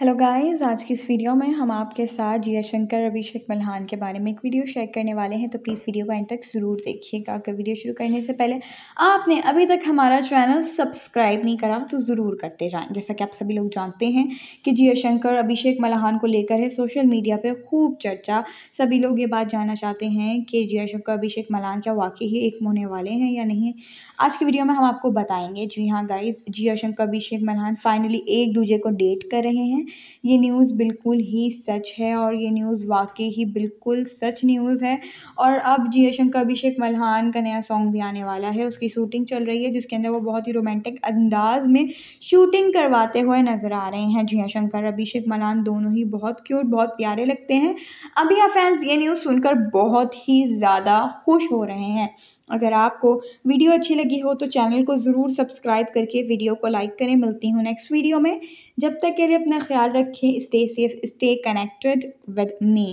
hello guys आज की इस वीडियो में हम आपके साथ जयशंकर अभिषेक मल्हान के बारे में एक वीडियो शेयर करने वाले हैं तो प्लीज़ वीडियो को एंड तक ज़रूर देखिएगा अगर वीडियो शुरू करने से पहले आपने अभी तक हमारा चैनल सब्सक्राइब नहीं करा तो ज़रूर करते जाएं जैसा कि आप सभी लोग जानते हैं कि जयशंकर अभिषेक मल्हान को लेकर है सोशल मीडिया पर खूब चर्चा सभी लोग ये बात जानना चाहते हैं कि जयशंकर अभिषेक मल्हान क्या वाकई ही एक होने वाले हैं या नहीं आज की वीडियो में हम आपको बताएँगे जी हाँ गाइज़ शंकर अभिषेक मल्हान फाइनली एक दूजे को डेट कर रहे हैं ये न्यूज़ बिल्कुल ही सच है और ये न्यूज़ वाकई ही बिल्कुल सच न्यूज़ है और अब जिया शंकर अभिषेक मल्हान का नया सॉन्ग भी आने वाला है उसकी शूटिंग चल रही है जिसके अंदर वो बहुत ही रोमांटिक अंदाज में शूटिंग करवाते हुए नज़र आ रहे हैं जिया शंकर अभिषेक मल्हान दोनों ही बहुत क्यूट बहुत प्यारे लगते हैं अभी आप फैंस ये न्यूज़ सुनकर बहुत ही ज़्यादा खुश हो रहे हैं अगर आपको वीडियो अच्छी लगी हो तो चैनल को ज़रूर सब्सक्राइब करके वीडियो को लाइक करें मिलती हूँ नेक्स्ट वीडियो में जब तक के लिए अपना ख्याल ख्याल रखें stay safe stay connected with me